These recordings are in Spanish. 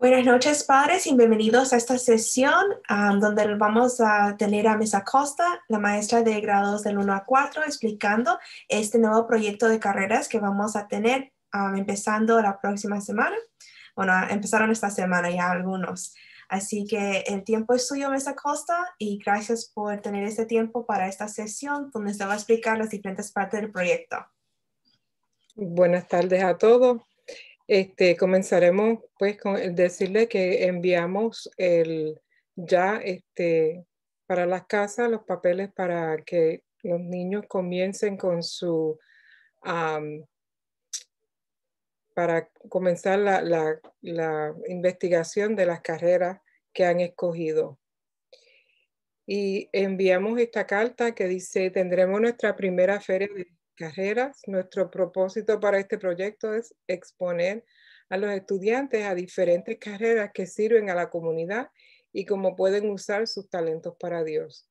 Buenas noches, padres, y bienvenidos a esta sesión donde vamos a tener a Mesa Costa, la maestra de grados del 1 a 4, explicando este nuevo proyecto de carreras que vamos a tener empezando la próxima semana. Bueno, empezaron esta semana ya algunos. Así que el tiempo es suyo, Mesa Costa, y gracias por tener este tiempo para esta sesión donde se va a explicar las diferentes partes del proyecto. Buenas tardes a todos. Este, comenzaremos pues con decirle que enviamos el, ya este, para las casas los papeles para que los niños comiencen con su, para comenzar la, la, la investigación de las carreras que han escogido y enviamos esta carta que dice, tendremos nuestra primera feria de carreras. Nuestro propósito para este proyecto es exponer a los estudiantes a diferentes carreras que sirven a la comunidad y cómo pueden usar sus talentos para Dios.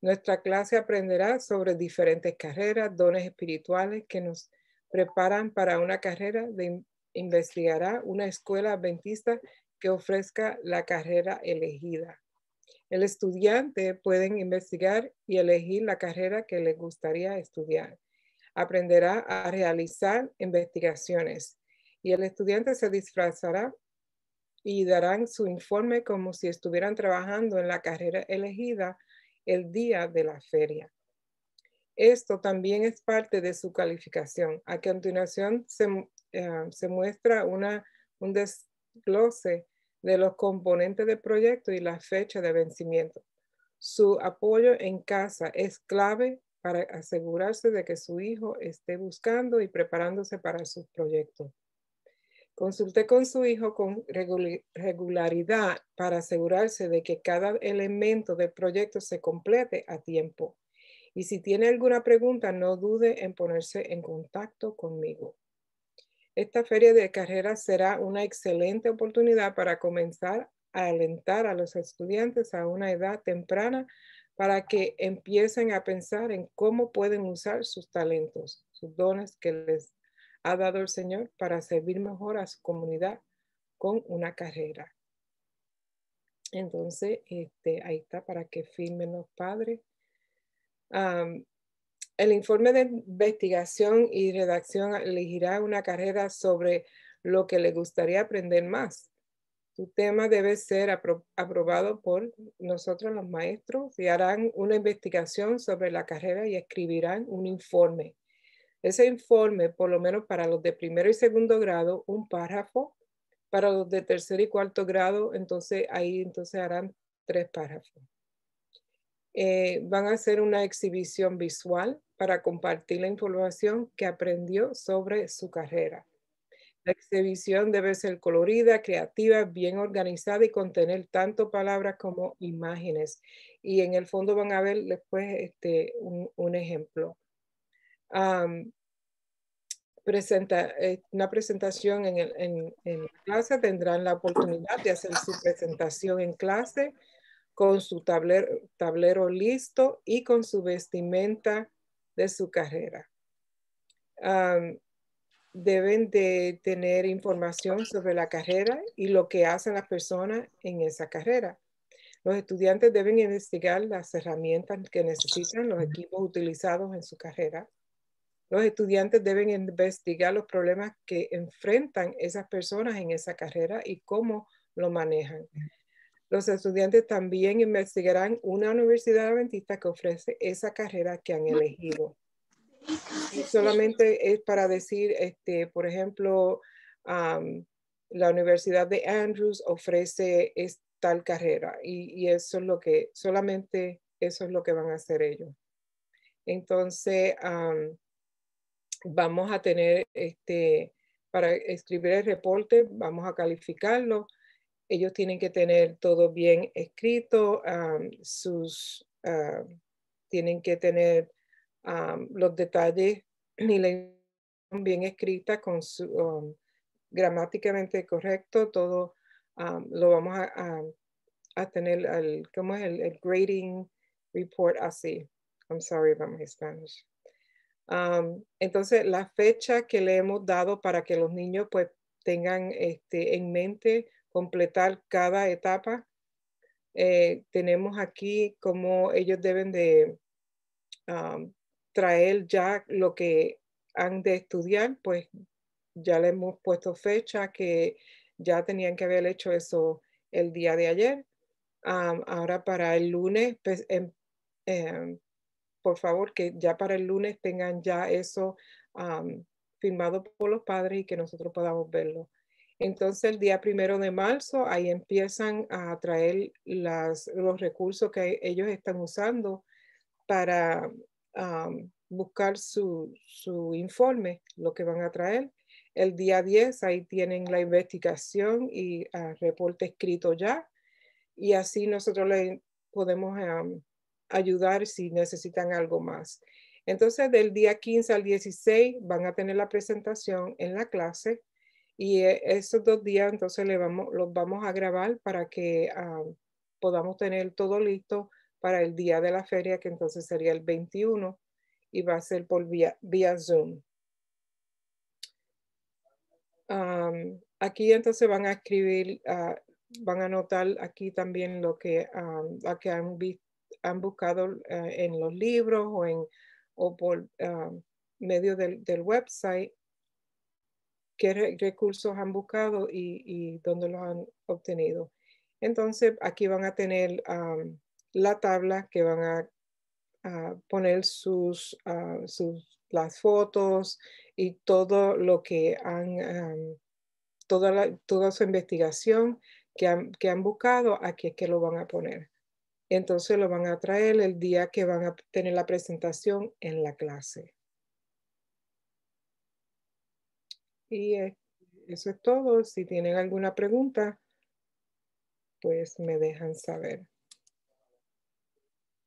Nuestra clase aprenderá sobre diferentes carreras, dones espirituales que nos preparan para una carrera de investigará una escuela adventista que ofrezca la carrera elegida. El estudiante puede investigar y elegir la carrera que le gustaría estudiar aprenderá a realizar investigaciones y el estudiante se disfrazará y darán su informe como si estuvieran trabajando en la carrera elegida el día de la feria. Esto también es parte de su calificación. A continuación se, eh, muestra un desglose de los componentes del proyecto y la fecha de vencimiento. Su apoyo en casa es clave para asegurarse de que su hijo esté buscando y preparándose para sus proyectos. Consulté con su hijo con regularidad para asegurarse de que cada elemento del proyecto se complete a tiempo. Y si tiene alguna pregunta, no dude en ponerse en contacto conmigo. Esta feria de carreras será una excelente oportunidad para comenzar a alentar a los estudiantes a una edad temprana para que empiecen a pensar en cómo pueden usar sus talentos, sus dones que les ha dado el Señor para servir mejor a su comunidad con una carrera. Entonces, este, ahí está para que firmen los padres. el informe de investigación y redacción elegirá una carrera sobre lo que le gustaría aprender más. Su tema debe ser aprobado por nosotros los maestros y harán una investigación sobre la carrera y escribirán un informe. Ese informe, por lo menos para los de primero y segundo grado, un párrafo. Para los de tercer y cuarto grado, entonces ahí entonces harán tres párrafos. Eh, van a hacer una exhibición visual para compartir la información que aprendió sobre su carrera. La exhibición debe ser colorida, creativa, bien organizada y contener tanto palabras como imágenes. Y en el fondo van a ver después este, un, ejemplo. presenta, eh, una presentación en, el, clase, tendrán la oportunidad de hacer su presentación en clase con su tablero, listo y con su vestimenta de su carrera deben de tener información sobre la carrera y lo que hacen las personas en esa carrera. Los estudiantes deben investigar las herramientas que necesitan, los equipos utilizados en su carrera. Los estudiantes deben investigar los problemas que enfrentan esas personas en esa carrera y cómo lo manejan. Los estudiantes también investigarán una universidad adventista que ofrece esa carrera que han elegido. Solamente es para decir, este, por ejemplo, la Universidad de Andrews ofrece esta tal carrera y, eso es lo que, solamente eso es lo que van a hacer ellos. Entonces, vamos a tener este, para escribir el reporte, vamos a calificarlo. Ellos tienen que tener todo bien escrito, sus, tienen que tener los detalles ni la bien escrita, con su, um, gramáticamente correcto, todo lo vamos a, tener, al, es? El, grading report así. I'm sorry about my Spanish. entonces, la fecha que le hemos dado para que los niños pues tengan este, en mente completar cada etapa. Eh, tenemos aquí como ellos deben de traer ya lo que han de estudiar, pues ya le hemos puesto fecha que ya tenían que haber hecho eso el día de ayer. ahora para el lunes, pues, em, em, por favor, que ya para el lunes tengan ya eso firmado por los padres y que nosotros podamos verlo. Entonces, el día primero de marzo, ahí empiezan a traer los recursos que ellos están usando para buscar su, informe, lo que van a traer. El día 10 ahí tienen la investigación y ah, reporte escrito ya. Y así nosotros le podemos ayudar si necesitan algo más. Entonces, del día 15 al 16 van a tener la presentación en la clase y eh, esos dos días entonces vamos, los vamos a grabar para que podamos tener todo listo para el día de la feria, que entonces sería el 21 y va a ser por vía, vía Zoom. aquí entonces van a escribir, ah, van a anotar aquí también lo que, que han, han buscado eh, en los libros o, en, o por medio del, del, website, qué recursos han buscado y, dónde los han obtenido. Entonces aquí van a tener la tabla que van a, poner sus, las fotos y todo lo que han, toda, toda su investigación que han, que han buscado, aquí es que lo van a poner. Entonces lo van a traer el día que van a tener la presentación en la clase. Y eh, eso es todo. Si tienen alguna pregunta, pues me dejan saber.